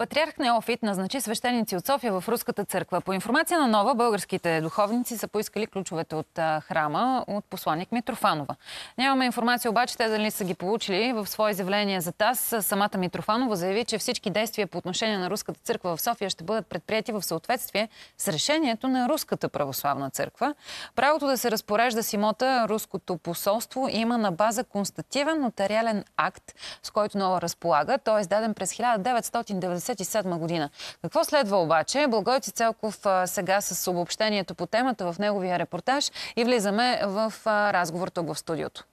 Патриарх Неофит назначи свещеници от София в Руската църква. По информация на Нова, българските духовници са поискали ключовете от храма от посланник Митрофанова. Нямаме информация обаче те дали са ги получили. В свое изявление за ТАС самата Митрофанова заяви, че всички действия по отношение на Руската църква в София ще бъдат предприяти в съответствие с решението на Руската православна църква. Правото да се разпорежда с имота Руското посолство има на база констативен нотариален акт, с който Нова разполага. Той е издаден през 1990 1997 година. Какво следва обаче? Благойци Целков сега с обобщението по темата в неговия репортаж и влизаме в разговор тук в студиото.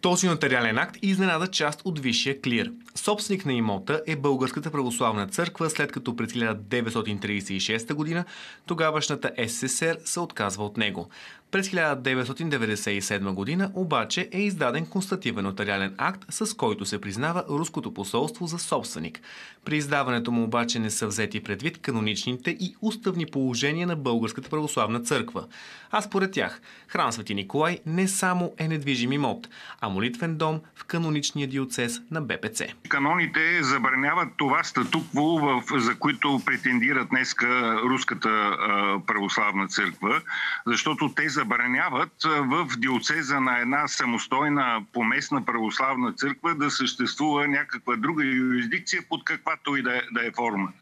Този нотариален акт изненада част от висшия клир. Собственик на имота е Българската православна църква, след като през 1936 г. тогавашната СССР се отказва от него. През 1997 година обаче е издаден констативен нотариален акт, с който се признава руското посолство за собственик. При издаването му обаче не са взети предвид каноничните и уставни положения на Българската православна църква. А според тях, храм Свети Николай не само е недвижим имот, а молитвен дом в каноничния диоцез на БПЦ. Каноните забраняват това статукво, за които претендират днеска Руската православна църква, защото те забраняват в диоцеза на една самостойна поместна православна църква да съществува някаква друга юрисдикция под каквато и да е, е форма.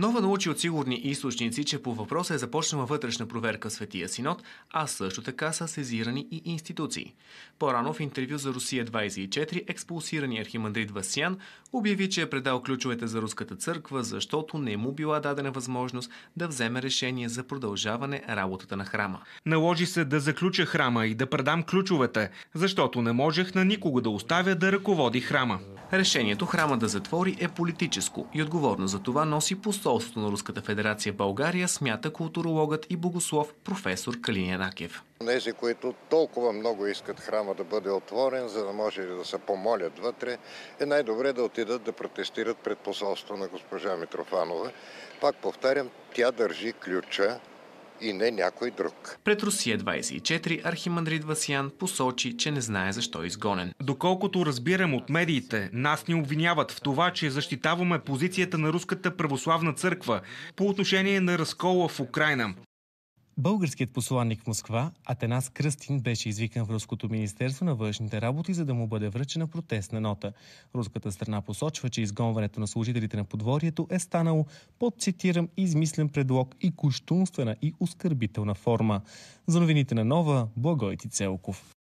Нова научи от сигурни източници, че по въпроса е започнала вътрешна проверка Светия Синод, а също така са сезирани и институции. По-рано в интервю за Русия 24 експулсирани архимандрит Васян обяви, че е предал ключовете за Руската църква, защото не му била дадена възможност да вземе решение за продължаване работата на храма. Наложи се да заключа храма и да предам ключовете, защото не можех на никого да оставя да ръководи храма. Решението храма да затвори е политическо и отговорно за това носи посол посолството на Руската федерация в България, смята културологът и богослов професор Калин Накев. Тези, които толкова много искат храма да бъде отворен, за да може да се помолят вътре, е най-добре да отидат да протестират пред посолство на госпожа Митрофанова. Пак повтарям, тя държи ключа и не някой друг. Пред Русия 24 архимандрит Васиян посочи, че не знае защо е изгонен. Доколкото разбирам от медиите, нас ни обвиняват в това, че защитаваме позицията на Руската православна църква по отношение на разкола в Украина. Българският посланник в Москва, Атенас Кръстин, беше извикан в Руското министерство на външните работи, за да му бъде връчена протестна нота. Руската страна посочва, че изгонването на служителите на подворието е станало под, цитирам, измислен предлог и куштунствена и оскърбителна форма. За новините на Нова, Благойти Целков.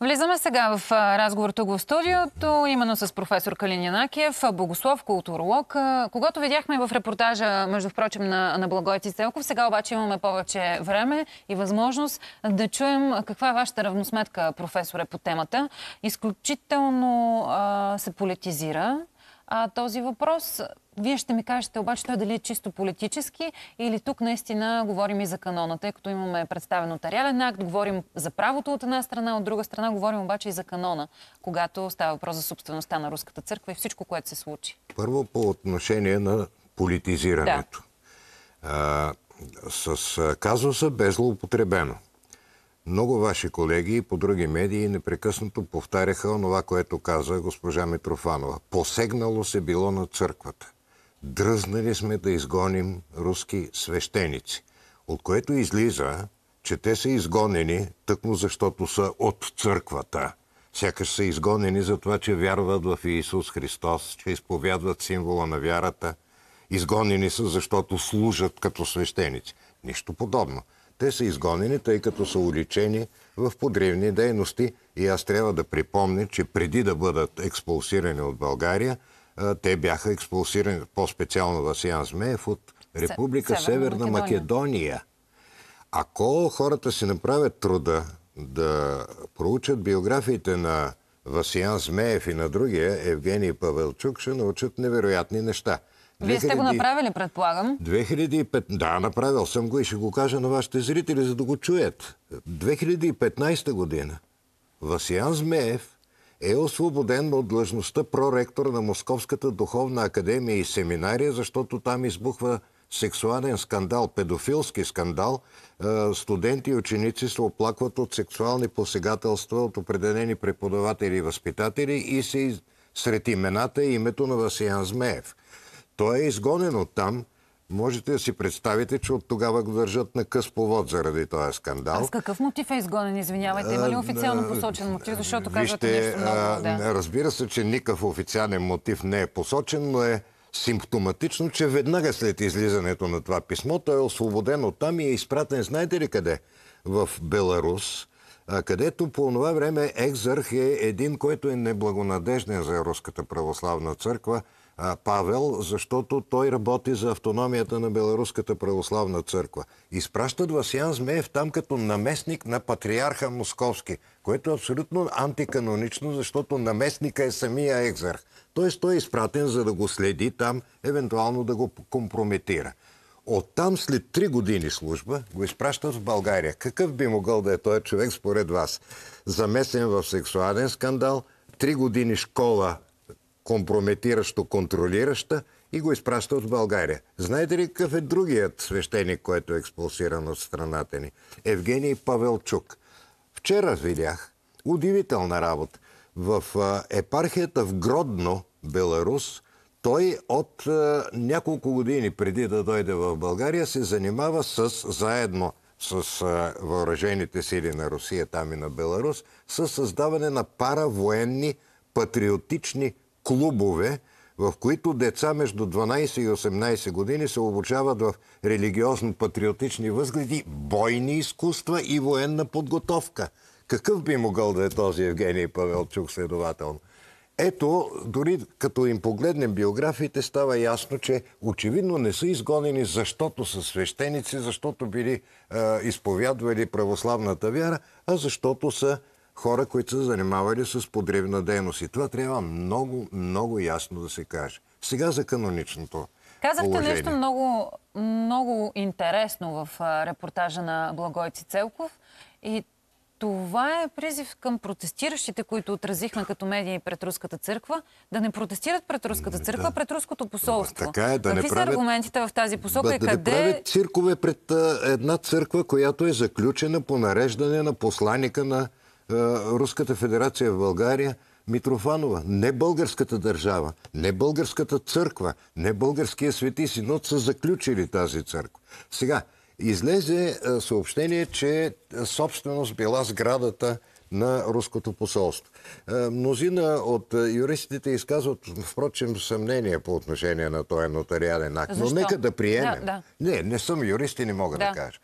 Влизаме сега в разговор тук в студиото, именно с професор Калин Янакиев, богослов, културолог. Когато видяхме в репортажа, между впрочем, на, на Благойци Целков, сега обаче имаме повече време и възможност да чуем каква е вашата равносметка, професоре, по темата. Изключително а, се политизира а, този въпрос. Вие ще ми кажете обаче той дали е чисто политически или тук наистина говорим и за канона, тъй като имаме представен нотариален акт, говорим за правото от една страна, от друга страна говорим обаче и за канона, когато става въпрос за собствеността на Руската църква и всичко, което се случи. Първо по отношение на политизирането. Да. А, с казуса бе злоупотребено. Много ваши колеги и по други медии непрекъснато повтаряха онова, което каза госпожа Митрофанова. Посегнало се било на църквата дръзнали сме да изгоним руски свещеници, от което излиза, че те са изгонени тъкмо защото са от църквата. Сякаш са изгонени за това, че вярват в Иисус Христос, че изповядват символа на вярата. Изгонени са, защото служат като свещеници. Нищо подобно. Те са изгонени, тъй като са уличени в подривни дейности и аз трябва да припомня, че преди да бъдат експулсирани от България – те бяха експулсирани, по-специално Васиан Змеев, от Република Северна, Северна Македония. Македония. Ако хората си направят труда да проучат биографиите на Васиян Змеев и на другия, Евгений Павелчук, ще научат невероятни неща. Вие 2000... сте го направили, предполагам. 2005... Да, направил съм го и ще го кажа на вашите зрители, за да го чуят. 2015 година Васиян Змеев е освободен от длъжността проректор на Московската духовна академия и семинария, защото там избухва сексуален скандал, педофилски скандал. Е, студенти и ученици се оплакват от сексуални посегателства от определени преподаватели и възпитатели и се сред имената и името на Васиян Змеев. Той е изгонен от там – Можете да си представите, че от тогава го държат на къс повод заради този скандал. А с какъв мотив е изгонен, извинявайте? Има ли официално посочен мотив? Защото казвате нещо много. Да. Разбира се, че никакъв официален мотив не е посочен, но е симптоматично, че веднага след излизането на това писмо той е освободен от там и е изпратен, знаете ли къде? В Беларус, където по това време екзарх е един, който е неблагонадежден за Руската православна църква – Павел, защото той работи за автономията на Беларуската православна църква. Изпращат Васян Змеев там като наместник на патриарха Московски, което е абсолютно антиканонично, защото наместника е самия екзарх. Т.е. той е изпратен за да го следи там, евентуално да го компрометира. Оттам след три години служба го изпращат в България. Какъв би могъл да е този човек според вас? Замесен в сексуален скандал, три години школа компрометиращо контролираща и го изпраща от България. Знаете ли какъв е другият свещеник, който е експулсиран от страната ни? Евгений Павелчук. Вчера видях удивителна работа. В епархията в Гродно, Беларус, той от няколко години преди да дойде в България се занимава с, заедно с въоръжените сили на Русия, там и на Беларус, с създаване на паравоенни патриотични клубове, в които деца между 12 и 18 години се обучават в религиозно-патриотични възгледи, бойни изкуства и военна подготовка. Какъв би могъл да е този Евгений Павелчук следователно? Ето, дори като им погледнем биографиите, става ясно, че очевидно не са изгонени, защото са свещеници, защото били е, изповядвали православната вяра, а защото са хора, които са занимавали с подривна дейност. И това трябва много, много ясно да се каже. Сега за каноничното. Казахте положение. нещо много, много интересно в репортажа на Благойци Целков. И това е призив към протестиращите, които отразихме като медии пред Руската църква, да не протестират пред Руската църква, да. пред Руското посолство. Така е, да Какви не са правят... аргументите в тази посока да, и къде... Да не правят циркове пред една църква, която е заключена по нареждане на посланика на Руската федерация в България, Митрофанова, не българската държава, не българската църква, не българския свети синод са заключили тази църква. Сега, излезе съобщение, че собственост била сградата на руското посолство. Мнозина от юристите изказват, впрочем, съмнение по отношение на този нотариален акт. Защо? Но нека да приемем. Да, да. Не, не съм юрист и не мога да, да кажа.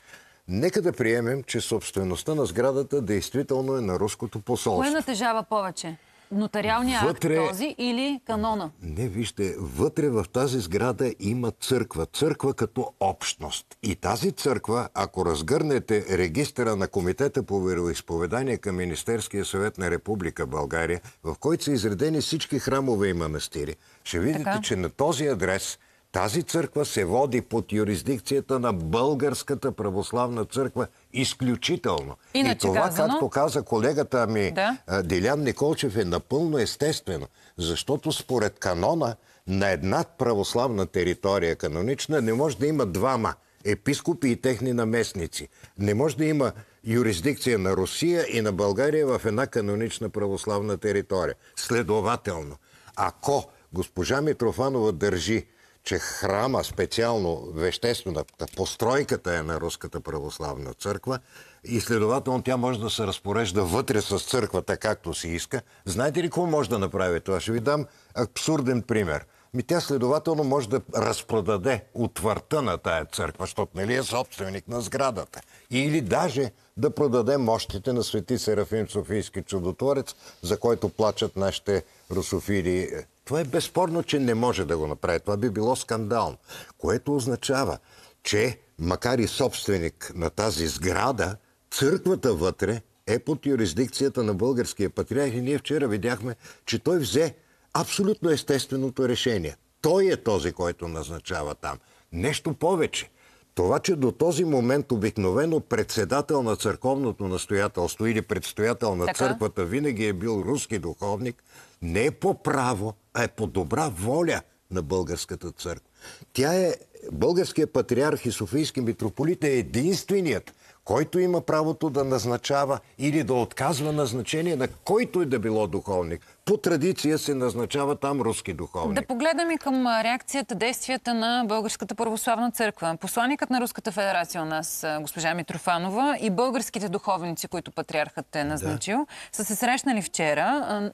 Нека да приемем, че собствеността на сградата действително е на руското посолство. Кое натежава повече? Нотариалния вътре... акт този или канона? Не, вижте, вътре в тази сграда има църква. Църква като общност. И тази църква, ако разгърнете регистъра на Комитета по вероисповедание към Министерския съвет на Република България, в който са изредени всички храмове и манастири, ще видите, така. че на този адрес тази църква се води под юрисдикцията на Българската православна църква изключително. Иначе и това, казано, както каза колегата ми да. Делян Николчев, е напълно естествено, защото според канона на една православна територия канонична не може да има двама епископи и техни наместници. Не може да има юрисдикция на Русия и на България в една канонична православна територия. Следователно, ако госпожа Митрофанова държи че храма, специално веществената постройката е на Руската православна църква и следователно тя може да се разпорежда вътре с църквата както си иска. Знаете ли какво може да направи това? Ще ви дам абсурден пример. Ми тя следователно може да разпродаде отвърта на тая църква, защото нали е собственик на сградата. Или даже да продаде мощите на свети Серафим Софийски чудотворец, за който плачат нашите русофили е, това е безспорно, че не може да го направи. Това би било скандално. Което означава, че макар и собственик на тази сграда, църквата вътре е под юрисдикцията на българския патриарх и ние вчера видяхме, че той взе абсолютно естественото решение. Той е този, който назначава там. Нещо повече. Това, че до този момент обикновено председател на църковното настоятелство или предстоятел на така? църквата винаги е бил руски духовник, не е по право а е по добра воля на българската църква. Тя е, българският патриарх и Софийски митрополит е единственият, който има правото да назначава или да отказва назначение на който и да било духовник. По традиция се назначава там руски духовник. Да погледнем и към реакцията, действията на Българската православна църква. Посланникът на Руската федерация у нас, госпожа Митрофанова, и българските духовници, които патриархът е назначил, да. са се срещнали вчера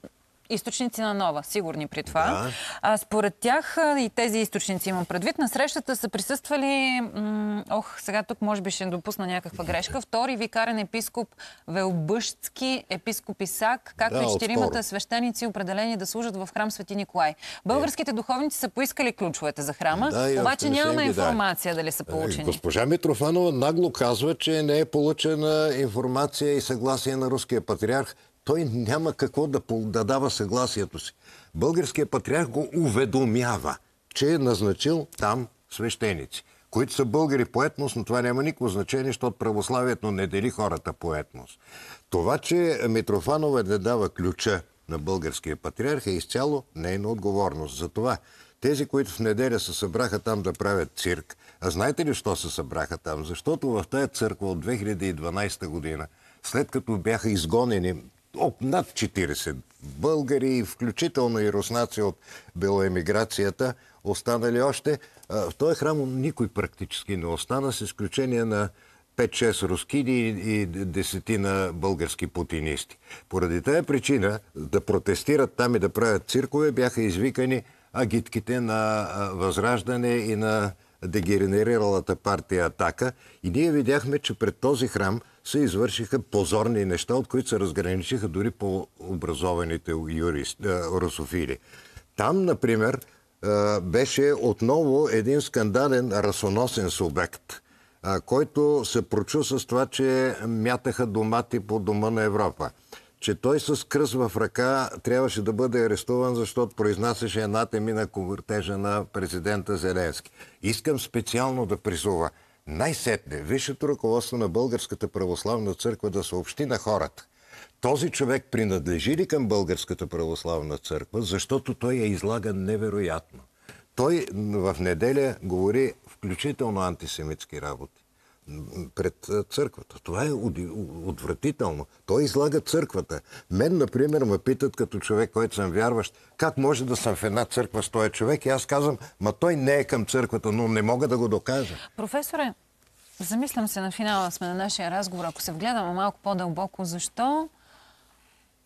източници на нова, сигурни при това. Да. А, според тях и тези източници имам предвид, на срещата са присъствали, м- ох, сега тук може би ще допусна някаква грешка, втори викарен епископ Велбъщски, епископ Исак, както да, и четиримата свещеници, определени да служат в храм Свети Николай. Българските е. духовници са поискали ключовете за храма, да, обаче нямаме информация дали са е, получени. Госпожа Митрофанова нагло казва, че не е получена информация и съгласие на руския патриарх той няма какво да, да дава съгласието си. Българският патриарх го уведомява, че е назначил там свещеници, които са българи по етност, но това няма никакво значение, защото православието не дели хората по етност. Това, че Митрофанова е не дава ключа на българския патриарх е изцяло нейна отговорност. Затова тези, които в неделя се събраха там да правят цирк, а знаете ли, що се събраха там? Защото в тая църква от 2012 година, след като бяха изгонени над 40 българи, включително и руснаци от белоемиграцията, останали още. В този храм никой практически не остана, с изключение на 5-6 рускиди и десетина български путинисти. Поради тая причина да протестират там и да правят циркове бяха извикани агитките на Възраждане и на дегенериралата партия Атака. И ние видяхме, че пред този храм се извършиха позорни неща, от които се разграничиха дори по образованите юристи, русофили. Там, например, беше отново един скандален расоносен субект, който се прочу с това, че мятаха домати по дома на Европа. Че той с кръст в ръка трябваше да бъде арестуван, защото произнасяше една теми на ковъртежа на президента Зеленски. Искам специално да призова най-сетне висшето ръководство на Българската православна църква да съобщи на хората. Този човек принадлежи ли към Българската православна църква, защото той е излаган невероятно. Той в неделя говори включително антисемитски работи пред църквата. Това е отвратително. Той излага църквата. Мен, например, ме питат като човек, който съм вярващ, как може да съм в една църква с този човек? И аз казвам, ма той не е към църквата, но не мога да го докажа. Професоре, замислям се на финала сме на нашия разговор. Ако се вгледаме малко по-дълбоко, защо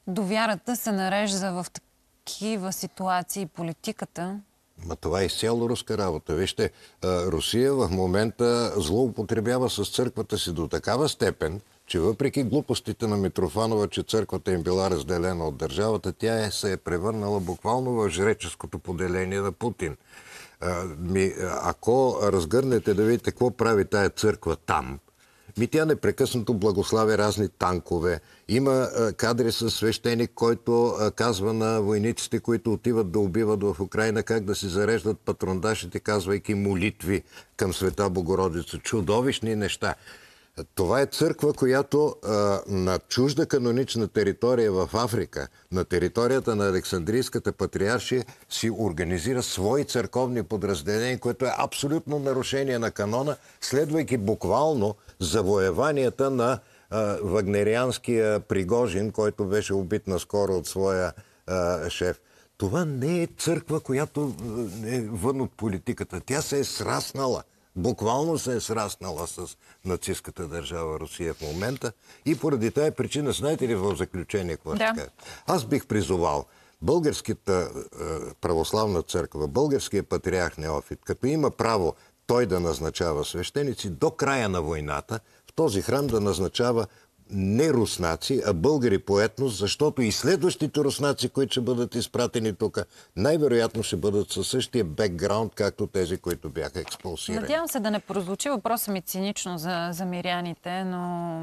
довярата се нарежда в такива ситуации политиката, Ма това е изцяло руска работа. Вижте, Русия в момента злоупотребява с църквата си до такава степен, че въпреки глупостите на Митрофанова, че църквата им била разделена от държавата, тя е, се е превърнала буквално в жреческото поделение на Путин. А, ми, ако разгърнете да видите какво прави тая църква там, ми тя непрекъснато благославя разни танкове. Има е, кадри с свещеник, който е, казва на войниците, които отиват да убиват в Украина, как да си зареждат патрондашите, казвайки молитви към света Богородица. Чудовищни неща. Това е църква, която а, на чужда канонична територия в Африка, на територията на Александрийската патриаршия, си организира свои църковни подразделения, което е абсолютно нарушение на канона, следвайки буквално завоеванията на а, вагнерианския Пригожин, който беше убит наскоро от своя а, шеф. Това не е църква, която е вън от политиката. Тя се е сраснала – буквално се е сраснала с нацистската държава Русия в момента. И поради тая причина, знаете ли в заключение какво да. Така? Аз бих призовал Българската е, православна църква, българския патриарх Неофит, като има право той да назначава свещеници до края на войната, в този храм да назначава не руснаци, а българи по етност, защото и следващите руснаци, които ще бъдат изпратени тук, най-вероятно ще бъдат със същия бекграунд, както тези, които бяха експулсирани. Надявам се да не прозвучи въпроса ми цинично за, за миряните, но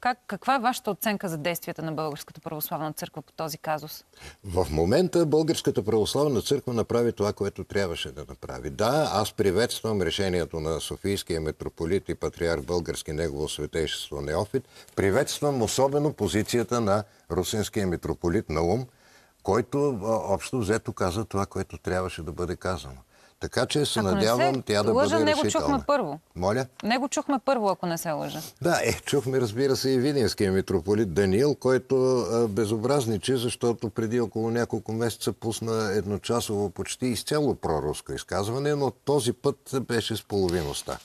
как, каква е вашата оценка за действията на Българската православна църква по този казус? В момента Българската православна църква направи това, което трябваше да направи. Да, аз приветствам решението на Софийския митрополит и патриарх български негово святейшество Неофит. Приветствам особено позицията на русинския митрополит Наум, който общо взето каза това, което трябваше да бъде казано. Така че се ако надявам се тя да лъжа, бъде не го чухме първо. Моля? Не го чухме първо, ако не се лъжа. Да, е, чухме, разбира се, и Вининския митрополит Даниил, който а, безобразничи, защото преди около няколко месеца пусна едночасово почти изцяло проруско изказване, но този път беше с половиността.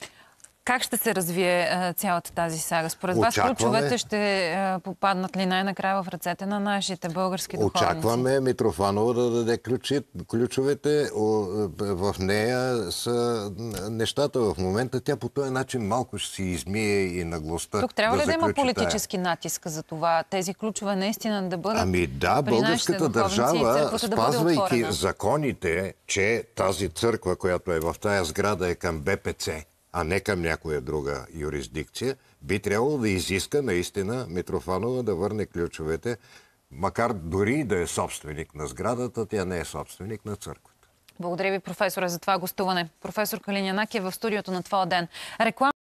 Как ще се развие е, цялата тази сага? Според вас ключовете ще е, попаднат ли най-накрая в ръцете на нашите български духовници? Очакваме Митрофанова да даде ключи, ключовете. Е, в нея са нещата в момента. Тя по този начин малко ще си измие и наглостта. Тук трябва да ли да има политически тая? натиск за това? Тези ключове наистина да бъдат Ами да, българската държава, спазвайки да законите, че тази църква, която е в тая сграда е към БПЦ, а не към някоя друга юрисдикция, би трябвало да изиска наистина Митрофанова да върне ключовете, макар дори да е собственик на сградата, тя не е собственик на църквата. Благодаря ви, професора, за това гостуване. Професор Калинянак е в студиото на това ден. Реклама